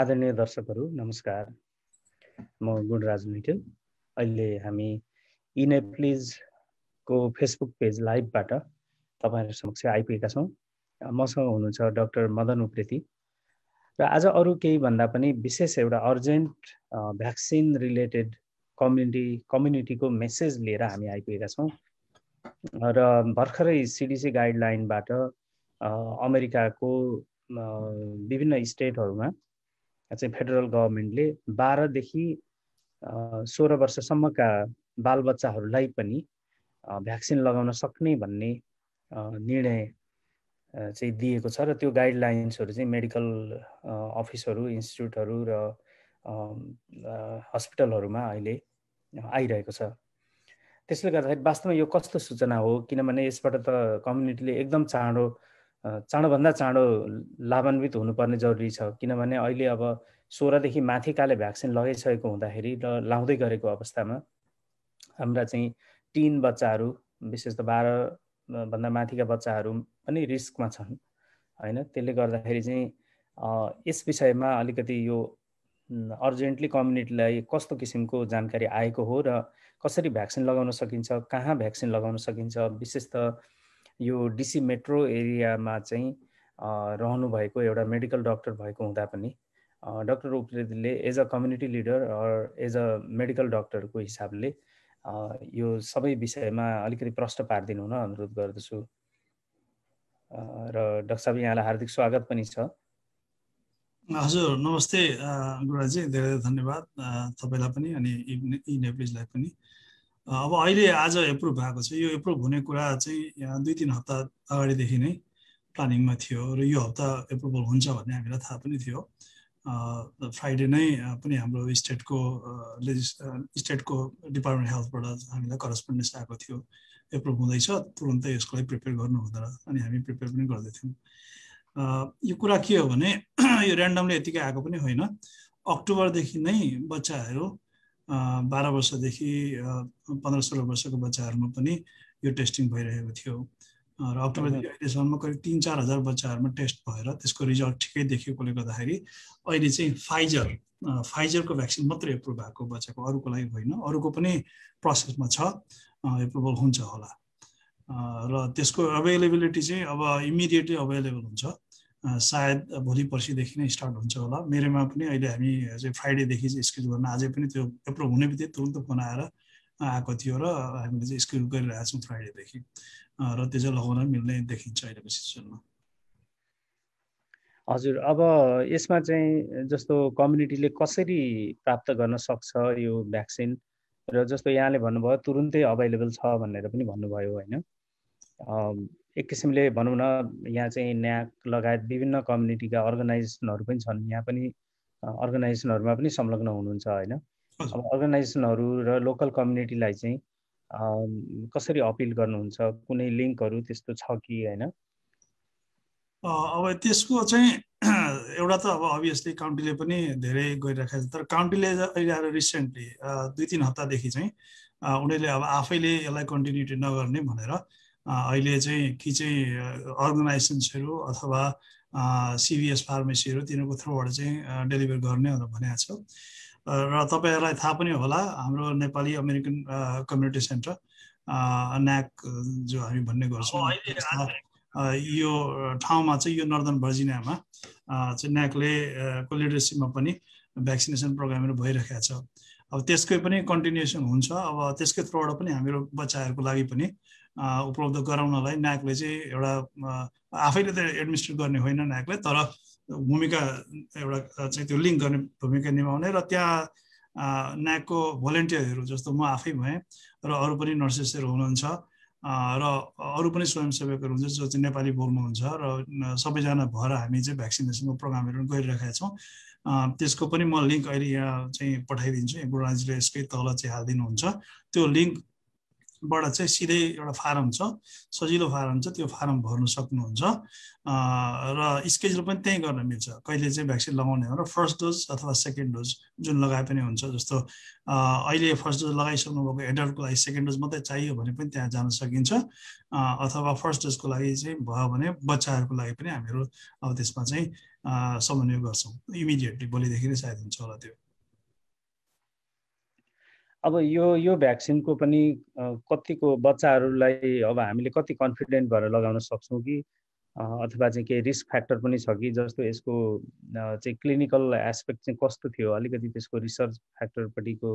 आदरणीय दर्शकहरू नमस्कार म गुणराज मिटेल अहिले हामी इने प्लिजको फेसबुक पेज लाइभबाट तपाईँहरू समक्ष आइपुगेका छौँ मसँग हुनुहुन्छ डक्टर मदन उप्रेती र आज अरू केही भन्दा पनि विशेष एउटा अर्जेन्ट भ्याक्सिन रिलेटेड कम्युनिटी कम्युनिटीको मेसेज लिएर हामी आइपुगेका छौँ र भर्खरै सिडिसी गाइडलाइनबाट अमेरिकाको विभिन्न स्टेटहरूमा चाहिँ फेडरल गभर्मेन्टले बाह्रदेखि सोह्र वर्षसम्मका बालबच्चाहरूलाई पनि भ्याक्सिन लगाउन सक्ने भन्ने निर्णय चाहिँ दिएको छ र त्यो गाइडलाइन्सहरू चाहिँ मेडिकल अफिसहरू इन्स्टिट्युटहरू र हस्पिटलहरूमा अहिले आइरहेको छ त्यसले गर्दाखेरि वास्तवमा यो कस्तो सूचना हो किनभने यसबाट त कम्युनिटीले एकदम चाँडो चाँडोभन्दा चाँडो लाभान्वित हुनुपर्ने जरुरी छ किनभने अहिले अब सोह्रदेखि माथिकाले भ्याक्सिन लगाइसकेको हुँदाखेरि र लाउँदै गरेको अवस्थामा हाम्रा चाहिँ टिन बच्चाहरू विशेष त बाह्रभन्दा माथिका बच्चाहरू पनि रिस्कमा छन् होइन त्यसले गर्दाखेरि चाहिँ यस विषयमा अलिकति यो अर्जेन्टली कम्युनिटीलाई कस्तो किसिमको जानकारी आएको हो र कसरी भ्याक्सिन लगाउन सकिन्छ कहाँ भ्याक्सिन लगाउन सकिन्छ विशेष त यो डिसी मेट्रो एरियामा चाहिँ रहनुभएको एउटा मेडिकल डक्टर भएको हुँदा पनि डक्टर उप्रेतीले as a community leader as a medical डक्टरको हिसाबले यो सबै विषयमा अलिकति प्रश्न पारिदिनु हुन अनुरोध गर्दछु र डाक्टर साहब यहाँलाई हार्दिक स्वागत पनि छ हजुर नमस्ते गुरुजी धेरै धेरै धन्यवाद तपाईँलाई पनि अनि पनि अब अहिले आज एप्रुभ भएको छ यो एप्रुभ हुने कुरा चाहिँ यहाँ दुई तिन हप्ता अगाडिदेखि नै प्लानिङमा थियो र यो हप्ता एप्रुभल हुन्छ भन्ने हामीलाई थाहा पनि थियो फ्राइडे नै पनि हाम्रो स्टेटको लेजिस् स्टेटको डिपार्टमेन्ट हेल्थबाट हामीलाई करस्पोन्डेन्स आएको थियो एप्रुभ हुँदैछ तुरन्तै यसको लागि प्रिपेयर गर्नु हुँदो अनि हामी प्रिपेयर पनि गर्दैथ्यौँ यो कुरा के हो भने यो ऱ्यान्डमली यतिकै आएको पनि होइन अक्टोबरदेखि नै बच्चाहरू बाह्र वर्षदेखि पन्ध्र सोह्र वर्षको बच्चाहरूमा पनि यो टेस्टिङ भइरहेको थियो र अक्टोबरदेखि अहिलेसम्म करिब तिन चार हजार बच्चाहरूमा टेस्ट भएर त्यसको रिजल्ट ठिकै देखिएकोले गर्दाखेरि अहिले चाहिँ फाइजर फाइजरको भ्याक्सिन मात्रै एप्रुभ भएको बच्चाको अरूको लागि होइन अरूको पनि प्रोसेसमा छ एप्रुभल हुन्छ होला र त्यसको एभाइलेबिलिटी चाहिँ अब इमिडिएटली अभाइलेबल हुन्छ सायद भोलि पर्सिदेखि नै स्टार्ट हुन्छ होला मेरोमा पनि अहिले हामी चाहिँ फ्राइडेदेखि चाहिँ स्केड्युल गर्न अझै पनि त्यो एप्रुभ हुने बित्तिकै तुरन्त फोन आएर आएको थियो र हामीले चाहिँ स्केड्युल गरिरहेको छौँ फ्राइडेदेखि र त्यो चाहिँ लगाउन मिल्ने देखिन्छ अहिलेको सिचुएसनमा हजुर अब यसमा चाहिँ जस्तो कम्युनिटीले कसरी प्राप्त गर्न सक्छ यो भ्याक्सिन र जस्तो यहाँले भन्नुभयो तुरुन्तै अभाइलेबल छ भनेर पनि भन्नुभयो होइन एक किसिमले भनौँ न यहाँ चाहिँ न्याक लगायत विभिन्न कम्युनिटीका अर्गनाइजेसनहरू पनि छन् यहाँ पनि अर्गनाइजेसनहरूमा पनि संलग्न हुनुहुन्छ होइन अब अर्गनाइजेसनहरू र लोकल कम्युनिटीलाई चाहिँ कसरी अपिल गर्नुहुन्छ कुनै लिङ्कहरू त्यस्तो छ कि होइन अब त्यसको चाहिँ एउटा त अब अभियसली काउन्टीले पनि धेरै गरिरहेको छ तर काउन्टीले अहिले आएर रिसेन्टली दुई तिन हप्तादेखि चाहिँ उनीहरूले अब आफैले यसलाई कन्टिन्युटी नगर्ने भनेर अहिले चाहिँ कि चाहिँ अर्गनाइजेसन्सहरू अथवा सिभिएस फार्मेसीहरू तिनीहरूको थ्रुबाट चाहिँ डेलिभर गर्ने भनेर भनेको छ र तपाईँहरूलाई थाहा पनि होला हाम्रो नेपाली अमेरिकन कम्युनिटी सेन्टर न्याक जो हामी भन्ने गर्छौँ यो ठाउँमा चाहिँ यो नर्दन भर्जिनियामा चाहिँ न्याकले को लिडरसिपमा पनि भ्याक्सिनेसन प्रोग्रामहरू भइरहेको छ अब त्यसकै पनि कन्टिन्युसन हुन्छ अब त्यसकै थ्रुबाट पनि हामीहरू बच्चाहरूको लागि पनि उपलब्ध गराउनलाई नायकले चाहिँ एउटा आफैले त एडमिनिस्ट्रेट गर्ने होइन नायकले तर भूमिका एउटा चाहिँ त्यो लिङ्क गर्ने भूमिका निभाउने र त्यहाँ नायकको भोलिन्टियरहरू जस्तो म आफै भएँ र अरू पनि नर्सेसहरू हुनुहुन्छ र अरू पनि स्वयंसेवकहरू हुन्छ जो चाहिँ नेपाली बोल्नुहुन्छ र सबैजना भएर हामी चाहिँ भ्याक्सिनेसनको प्रोग्रामहरू गरिरहेका छौँ त्यसको पनि म लिङ्क अहिले यहाँ चाहिँ पठाइदिन्छु गुरुराजीले यसकै तल चाहिँ हालिदिनुहुन्छ त्यो लिङ्क बाट चाहिँ सिधै एउटा फारम छ सजिलो फारम छ त्यो फारम भर्न सक्नुहुन्छ र स्केजल पनि त्यहीँ गर्न मिल्छ कहिले चाहिँ भ्याक्सिन लगाउने हो र फर्स्ट डोज अथवा सेकेन्ड डोज जुन लगाए पनि हुन्छ जस्तो अहिले फर्स्ट डोज लगाइसक्नु भएको एडल्टको लागि सेकेन्ड डोज मात्रै चाहियो भने पनि त्यहाँ जान सकिन्छ अथवा फर्स्ट डोजको लागि चाहिँ भयो भने बच्चाहरूको लागि पनि हामीहरू अब त्यसमा चाहिँ समन्वय गर्छौँ इमिडिएटली भोलिदेखि नै सायद हुन्छ होला त्यो अब यो यो भ्याक्सिनको पनि कतिको बच्चाहरूलाई अब हामीले कति कन्फिडेन्ट भएर लगाउन सक्छौँ कि अथवा चाहिँ केही रिस्क फ्याक्टर पनि छ कि जस्तो यसको चाहिँ क्लिनिकल एस्पेक्ट चाहिँ कस्तो थियो अलिकति त्यसको रिसर्च फ्याक्टरपट्टिको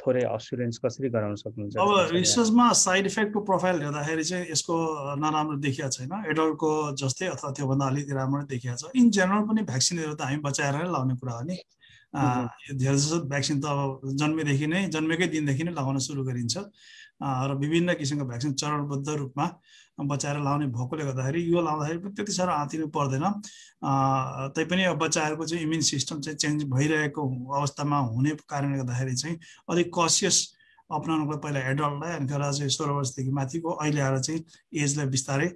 थोरै अस्युरेन्स कसरी गराउन सक्नुहुन्छ अब रिसर्चमा साइड इफेक्टको प्रोफाइल हेर्दाखेरि चाहिँ यसको नराम्रो देखिया छैन एडल्टको जस्तै अथवा त्योभन्दा अलिकति राम्रो देखिया छ इन जेनरल पनि भ्याक्सिनहरू त हामी बचाएर नै लाउने कुरा हो नि धेरै जसो भ्याक्सिन त अब जन्मेदेखि नै जन्मेकै दिनदेखि नै लगाउन सुरु गरिन्छ र विभिन्न किसिमको भ्याक्सिन चरणबद्ध रूपमा बच्चाहरू लाउने भएकोले गर्दाखेरि यो लाउँदाखेरि पनि त्यति साह्रो आँतिनु पर्दैन तैपनि अब बच्चाहरूको चाहिँ इम्युन सिस्टम चाहिँ चेन्ज भइरहेको अवस्थामा हुने कारणले गर्दाखेरि चाहिँ अलिक कसियस अप्नाउनुको पहिला एडल्टलाई अनि तर चाहिँ सोह्र वर्षदेखि माथिको अहिले आएर चाहिँ एजलाई बिस्तारै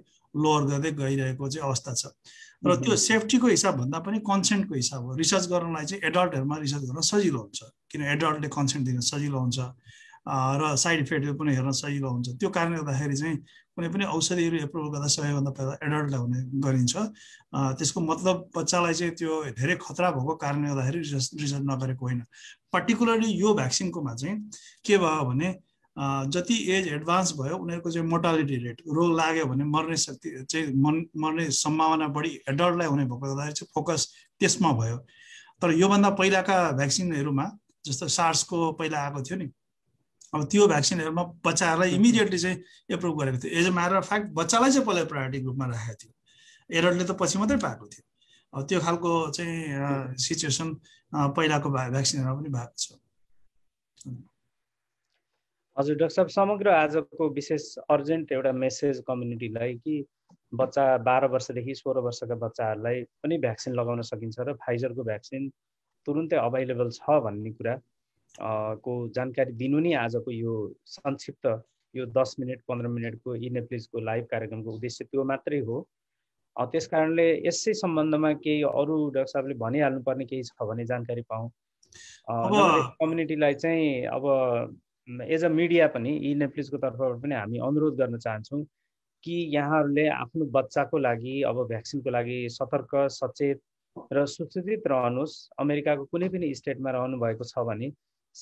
लोवर गर्दै गइरहेको चाहिँ अवस्था छ र त्यो सेफ्टीको हिसाब भन्दा पनि कन्सेन्टको हिसाब हो रिसर्च गर्नलाई चाहिँ एडल्टहरूमा रिसर्च गर्न सजिलो हुन्छ किन एडल्टले कन्सेन्ट दिन सजिलो हुन्छ र साइड इफेक्टहरू पनि हेर्न सजिलो हुन्छ त्यो कारणले गर्दाखेरि चाहिँ कुनै पनि औषधिहरू एप्रुभ गर्दा सबैभन्दा पहिला एडल्टलाई हुने गरिन्छ त्यसको मतलब बच्चालाई चाहिँ त्यो धेरै खतरा भएको कारणले गर्दाखेरि रिसर्च रिसर्च नगरेको होइन पर्टिकुलरली यो भ्याक्सिनकोमा चाहिँ के भयो भने जति एज एडभान्स भयो उनीहरूको चाहिँ मोर्टालिटी रेट रोग लाग्यो भने मर्ने शक्ति चाहिँ मन मर्ने सम्भावना बढी एडल्टलाई हुने भएको हुँदाखेरि चाहिँ फोकस त्यसमा भयो तर योभन्दा पहिलाका भ्याक्सिनहरूमा जस्तो सार्सको पहिला आएको थियो नि अब त्यो भ्याक्सिनहरूमा बच्चाहरूलाई इमिडिएटली चाहिँ एप्रुभ गरेको थियो as a matter of fact बच्चालाई चाहिँ पहिला प्रायोरिटी ग्रुपमा राखेको थियो एडल्टले त पछि मात्रै पाएको थियो अब त्यो खालको चाहिँ सिचुएसन पहिलाको भ्याक्सिनहरूमा पनि भएको छ हजुर डाक्टर साहब समग्र आजको विशेष अर्जेन्ट एउटा मेसेज कम्युनिटीलाई कि बच्चा बाह्र वर्षदेखि सोह्र वर्षका बच्चाहरूलाई पनि भ्याक्सिन लगाउन सकिन्छ र फाइजरको भ्याक्सिन तुरुन्तै अभाइलेबल छ भन्ने कुरा को जानकारी दिनु नै आजको यो संक्षिप्त यो दस मिनट पन्ध्र मिनटको इनेप्लिजको लाइभ कार्यक्रमको उद्देश्य त्यो मात्रै हो त्यस कारणले यसै सम्बन्धमा केही अरू डाक्टर साहबले भनिहाल्नुपर्ने केही छ भने जानकारी पाऊँ कम्युनिटीलाई चाहिँ अब एज अ मिडिया पनि यी नेप्लिजको तर्फबाट पनि हामी अनुरोध गर्न चाहन्छौँ कि यहाँहरूले आफ्नो बच्चाको लागि अब भ्याक्सिनको लागि सतर्क सचेत र सुसूचित रहनुहोस् अमेरिकाको कुनै पनि स्टेटमा रहनुभएको छ भने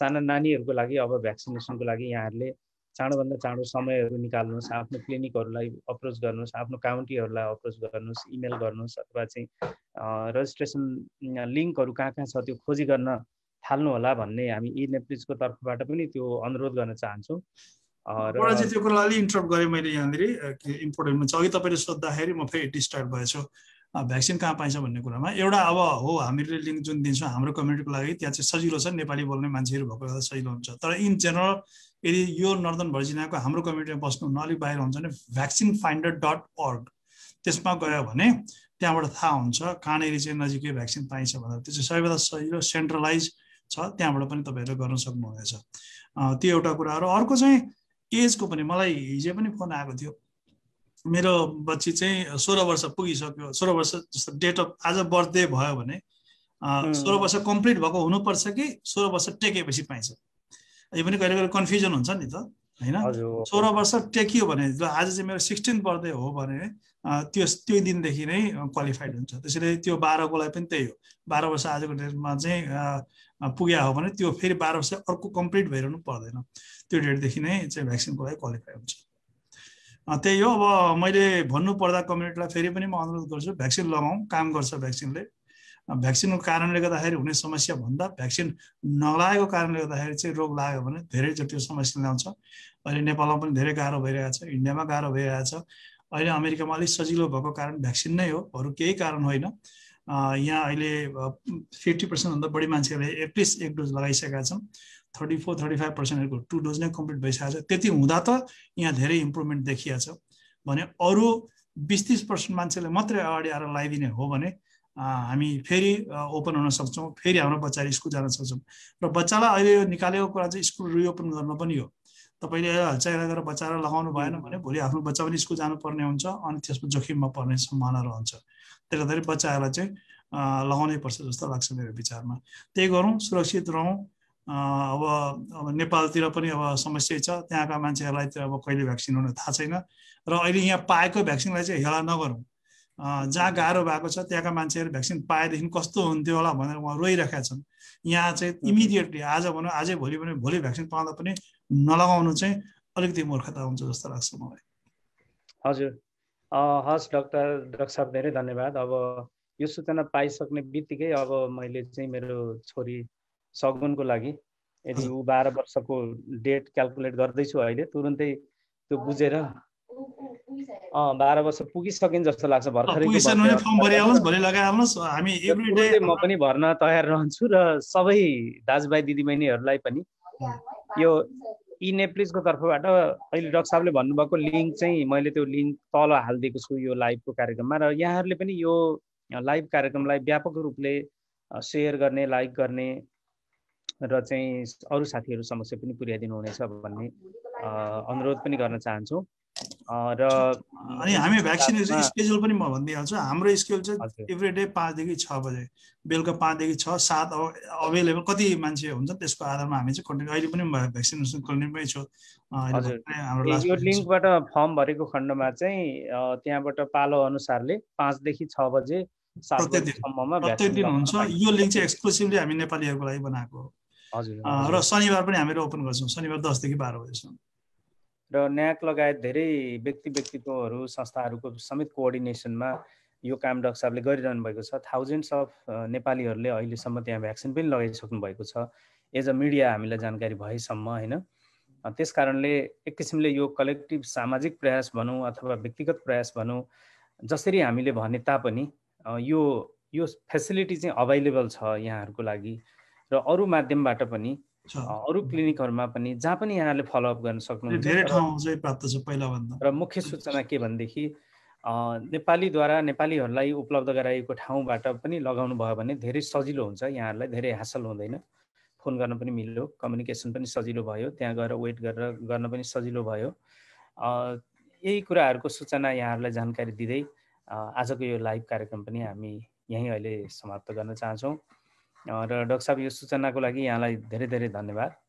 साना नानीहरूको लागि अब भ्याक्सिनेसनको लागि यहाँहरूले चाँडोभन्दा चाँडो समयहरू निकाल्नुहोस् आफ्नो क्लिनिकहरूलाई अप्रोच गर्नुहोस् आफ्नो काउन्टीहरूलाई अप्रोच गर्नुहोस् इमेल गर्नुहोस् अथवा चाहिँ रजिस्ट्रेसन लिङ्कहरू कहाँ कहाँ छ त्यो खोजी गर्न थाल्नुहोला भन्ने हामी यी नेप्लिजको तर्फबाट पनि त्यो अनुरोध गर्न चाहन्छौँ त्यो कुरालाई अलिक इन्टरप्ट गरेँ मैले यहाँनिर इम्पोर्टेन्ट छ अघि तपाईँले सोद्धाखेरि म फेरि डिस्टर्ब भएछु भ्याक्सिन कहाँ पाइन्छ भन्ने कुरामा एउटा अब हो हामीले लिङ्क जुन दिन्छौँ हाम्रो कम्युनिटीको लागि त्यहाँ चाहिँ सजिलो छ नेपाली बोल्ने मान्छेहरू भएको गर्दा सजिलो हुन्छ तर इन जेनरल यदि यो नर्दन भर्जिनियाको हाम्रो कम्युनिटीमा बस्नुहुन्न अलिक बाहिर हुन्छ भने भ्याक्सिन फाइन्डर डट अर्ग त्यसमा गयो भने त्यहाँबाट थाहा हुन्छ कहाँनिर चाहिँ नजिकै भ्याक्सिन पाइन्छ भनेर त्यो चाहिँ सबैभन्दा सजिलो सेन्ट्रलाइज छ त्यहाँबाट पनि तपाईँहरूले गर्न सक्नुहुनेछ त्यो एउटा कुरा हो अर्को चाहिँ एजको पनि मलाई हिजो पनि फोन आएको थियो मेरो बच्ची चाहिँ सोह्र वर्ष पुगिसक्यो सोह्र वर्ष जस्तो डेट अफ आज बर्थडे भयो भने सोह्र वर्ष कम्प्लिट भएको हुनुपर्छ कि सोह्र वर्ष टेकेपछि पाइन्छ यो पनि कहिले कहिले कन्फ्युजन हुन्छ नि त होइन सोह्र वर्ष टेकियो भने ल आज चाहिँ मेरो सिक्सटिन बर्थडे हो भने त्यो त्यो दिनदेखि नै क्वालिफाइड हुन्छ त्यसैले त्यो बाह्रको लागि पनि त्यही हो बाह्र वर्ष आजको डेटमा चाहिँ पुग्या हो भने त्यो फेरि बाह्र वर्ष अर्को कम्प्लिट भइरहनु पर्दैन त्यो डेटदेखि नै चाहिँ भ्याक्सिनको लागि क्वालिफाई हुन्छ त्यही हो अब मैले भन्नुपर्दा कम्युनिटीलाई फेरि पनि म अनुरोध गर्छु भ्याक्सिन लगाउँ काम गर्छ भ्याक्सिनले भ्याक्सिनको कारणले गर्दाखेरि हुने समस्या भन्दा भ्याक्सिन नलागेको कारणले गर्दाखेरि चाहिँ रोग लाग्यो भने धेरै जटिल समस्या ल्याउँछ अहिले नेपालमा पनि धेरै गाह्रो भइरहेको छ इन्डियामा गाह्रो भइरहेछ अहिले अमेरिकामा अलिक सजिलो भएको कारण भ्याक्सिन नै हो अरू केही कारण होइन यहाँ अहिले फिफ्टी पर्सेन्टभन्दा बढी मान्छेहरूले एटलिस्ट एक डोज लगाइसकेका छन् थर्टी फोर थर्टी फाइभ पर्सेन्टहरूको टु डोज नै कम्प्लिट भइसकेको छ त्यति हुँदा त यहाँ धेरै इम्प्रुभमेन्ट देखिया छ भने अरू बिस तिस पर्सेन्ट मान्छेले मात्रै अगाडि आएर लगाइदिने हो भने हामी फेरि ओपन हुन सक्छौँ फेरि हाम्रो बच्चाहरू स्कुल जान सक्छौँ र बच्चालाई अहिले यो निकालेको कुरा चाहिँ स्कुल रिओपन गर्न पनि हो तपाईँले हल्चाइला गरेर बच्चालाई लगाउनु भएन भने भोलि आफ्नो बच्चा पनि स्कुल जानुपर्ने हुन्छ अनि त्यसमा जोखिममा पर्ने सम्भावना रहन्छ त्यसले गर्दाखेरि बच्चाहरूलाई चाहिँ लगाउनै पर्छ जस्तो लाग्छ मेरो विचारमा त्यही गरौँ सुरक्षित रहौँ अब अब नेपालतिर पनि अब समस्या छ त्यहाँका मान्छेहरूलाई त अब कहिले भ्याक्सिन हुन थाहा छैन र अहिले यहाँ पाएको भ्याक्सिनलाई चाहिँ हेला नगरौँ जहाँ गाह्रो भएको छ त्यहाँका मान्छेहरू भ्याक्सिन पाएदेखि कस्तो हुन्थ्यो होला भनेर उहाँ रोइरहेका छन् यहाँ चाहिँ इमिडिएटली आज भनौँ आजै भोलि भने भोलि भ्याक्सिन पाउँदा पनि नलगाउनु चाहिँ अलिकति मूर्खता हुन्छ जस्तो लाग्छ मलाई हजुर हस् डक्टर डक्टर साहब धेरै धन्यवाद अब यो सूचना पाइसक्ने बित्तिकै अब मैले चाहिँ मेरो छोरी सगुनको लागि यदि ऊ बाह्र वर्षको डेट क्यालकुलेट गर्दैछु अहिले तुरुन्तै त्यो बुझेर बाह्र वर्ष पुगिसकिन् जस्तो लाग्छ भर्खरै म पनि भर्न तयार रहन्छु र सबै दाजुभाइ दिदीबहिनीहरूलाई पनि यो इ नेप्लिजको तर्फबाट अहिले डक्टर साहबले भन्नुभएको लिङ्क चाहिँ मैले त्यो लिङ्क तल हालिदिएको छु यो लाइभको कार्यक्रममा र यहाँहरूले पनि यो लाइभ कार्यक्रमलाई व्यापक रूपले सेयर गर्ने लाइक गर्ने र चाहिँ अरू साथीहरू समक्ष पनि पुर्याइदिनु हुनेछ भन्ने अनुरोध पनि गर्न चाहन्छौँ र अनि हामी भ्याक्सिनेसन स्केड्युल पनि म भनिदिइहाल्छु हाम्रो स्केड्युल चाहिँ एभ्री डे पाँचदेखि छ बजे बेलुका पाँचदेखि छ सात अभाइलेबल कति मान्छे हुन्छ त्यसको आधारमा हामी चाहिँ कन्टिन्यू अहिले पनि भ्याक्सिनेसन कन्टिन्यूमै छु यो लिङ्कबाट फर्म भरेको खण्डमा चाहिँ त्यहाँबाट पालो अनुसारले पाँचदेखि छ बजे प्रत्येक दिन हुन्छ यो लिङ्क चाहिँ एक्सक्लुसिभली हामी नेपालीहरूको लागि बनाएको हो र शनिबार पनि हामीले ओपन गर्छौँ शनिबार दसदेखि बाह्र बजेसम्म र न्याक लगायत धेरै व्यक्ति व्यक्तित्वहरू संस्थाहरूको समेत कोअर्डिनेसनमा यो काम डक्टर साहबले गरिरहनु भएको छ थाउजन्ड्स अफ नेपालीहरूले अहिलेसम्म त्यहाँ भ्याक्सिन पनि लगाइसक्नु भएको छ एज अ मिडिया हामीलाई जानकारी भएसम्म होइन त्यस कारणले एक किसिमले यो कलेक्टिभ सामाजिक प्रयास भनौँ अथवा व्यक्तिगत प्रयास भनौँ जसरी हामीले भने तापनि यो यो फेसिलिटी चाहिँ अभाइलेबल छ यहाँहरूको लागि र अरू माध्यमबाट पनि अरू क्लिनिकहरूमा पनि जहाँ पनि यहाँले फलोअप गर्न सक्नुहुन्छ धेरै ठाउँ चाहिँ प्राप्त छ भन्दा र मुख्य सूचना के भनेदेखि नेपालीद्वारा नेपालीहरूलाई उपलब्ध गराइएको ठाउँबाट पनि लगाउनु भयो भने धेरै सजिलो हुन्छ यहाँहरूलाई धेरै हासल हुँदैन फोन गर्न पनि मिल्यो कम्युनिकेसन पनि सजिलो भयो त्यहाँ गएर वेट गरेर गर्न पनि सजिलो भयो यही कुराहरूको सूचना यहाँहरूलाई जानकारी दिँदै आजको यो लाइभ कार्यक्रम पनि हामी यहीँ अहिले समाप्त गर्न चाहन्छौँ र डाक्टर साहब यो सूचनाको लागि यहाँलाई धेरै धेरै धन्यवाद